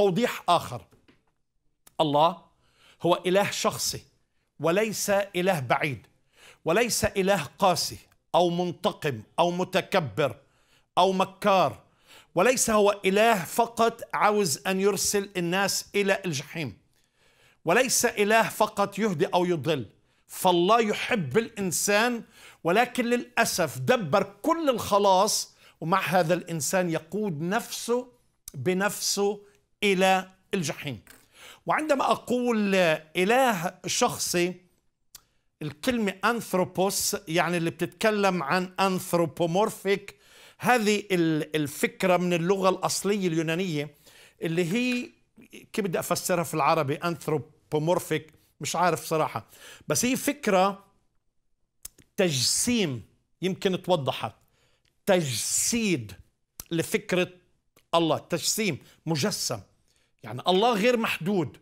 توضيح آخر الله هو إله شخصي وليس إله بعيد وليس إله قاسي أو منتقم أو متكبر أو مكار وليس هو إله فقط عاوز أن يرسل الناس إلى الجحيم وليس إله فقط يهدي أو يضل فالله يحب الإنسان ولكن للأسف دبر كل الخلاص ومع هذا الإنسان يقود نفسه بنفسه إلى الجحيم وعندما أقول إله شخصي الكلمة أنثروبوس يعني اللي بتتكلم عن أنثروبومورفيك هذه الفكرة من اللغة الأصلية اليونانية اللي هي كيف بدي أفسرها في العربي أنثروبومورفيك مش عارف صراحة بس هي فكرة تجسيم يمكن توضحت تجسيد لفكرة الله تجسيم مجسم يعني الله غير محدود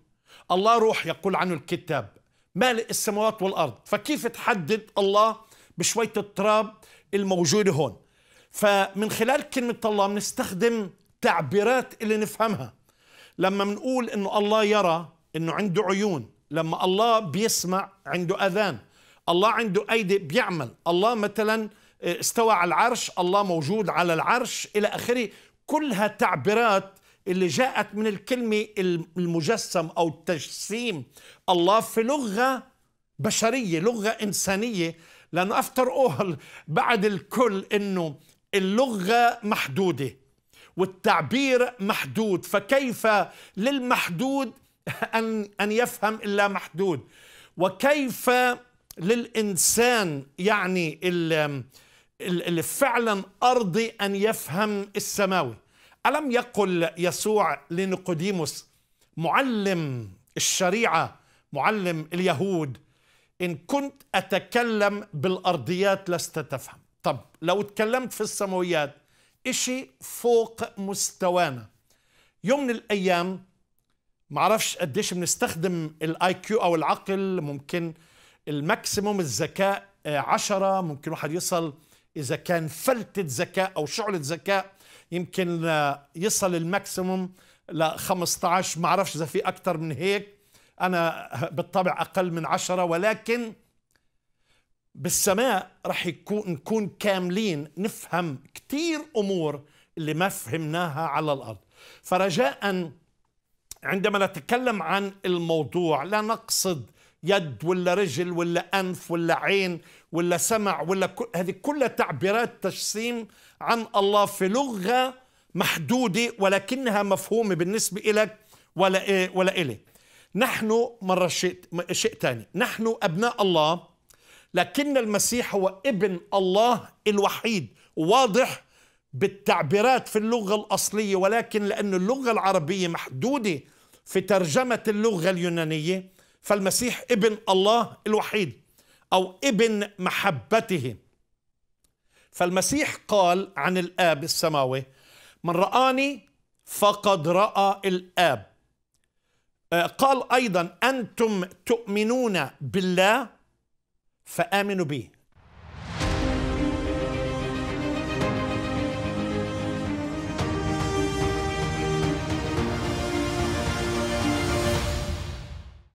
الله روح يقول عنه الكتاب مالئ السماوات والأرض فكيف تحدد الله بشوية التراب الموجودة هون فمن خلال كلمة الله بنستخدم تعبيرات اللي نفهمها لما بنقول انه الله يرى انه عنده عيون لما الله بيسمع عنده اذان الله عنده ايدي بيعمل الله مثلا آه، استوى على العرش الله موجود على العرش الى اخره كلها تعبيرات اللي جاءت من الكلمة المجسم أو التجسيم الله في لغة بشرية لغة إنسانية لأنه أفتر أول بعد الكل أنه اللغة محدودة والتعبير محدود فكيف للمحدود أن, أن يفهم إلا محدود وكيف للإنسان يعني اللي فعلا أرضي أن يفهم السماوي ألم يقل يسوع لنيقوديموس معلم الشريعة معلم اليهود إن كنت أتكلم بالأرضيات لست تفهم طب لو تكلمت في السماويات إشي فوق مستوانا يوم من الأيام معرفش قديش بنستخدم الاي كيو او العقل ممكن الماكسيموم الذكاء عشرة ممكن واحد يصل اذا كان فلتة ذكاء او شعلة ذكاء يمكن يصل الماكسيموم ل 15 ما اعرفش اذا في اكثر من هيك انا بالطبع اقل من 10 ولكن بالسماء رح يكون نكون كاملين نفهم كثير امور اللي ما فهمناها على الارض فرجاء عندما نتكلم عن الموضوع لا نقصد يد ولا رجل ولا أنف ولا عين ولا سمع ولا كل هذه كلها تعبيرات تجسيم عن الله في لغة محدودة ولكنها مفهومة بالنسبة إلك ولا إيه ولا إلي نحن مرة شيء شيء ثاني نحن أبناء الله لكن المسيح هو ابن الله الوحيد واضح بالتعبيرات في اللغة الأصلية ولكن لأن اللغة العربية محدودة في ترجمة اللغة اليونانية فالمسيح ابن الله الوحيد أو ابن محبته فالمسيح قال عن الآب السماوي من رآني فقد رأى الآب آه، قال أيضا أنتم تؤمنون بالله فآمنوا به